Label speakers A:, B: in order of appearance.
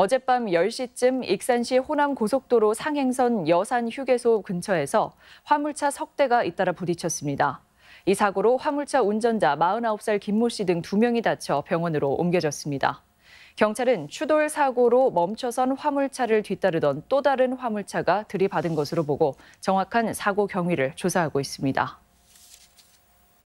A: 어젯밤 10시쯤 익산시 호남 고속도로 상행선 여산 휴게소 근처에서 화물차 석 대가 잇따라 부딪혔습니다. 이 사고로 화물차 운전자 49살 김모 씨 등 2명이 다쳐 병원으로 옮겨졌습니다. 경찰은 추돌 사고로 멈춰선 화물차를 뒤따르던 또 다른 화물차가 들이받은 것으로 보고 정확한 사고 경위를 조사하고 있습니다.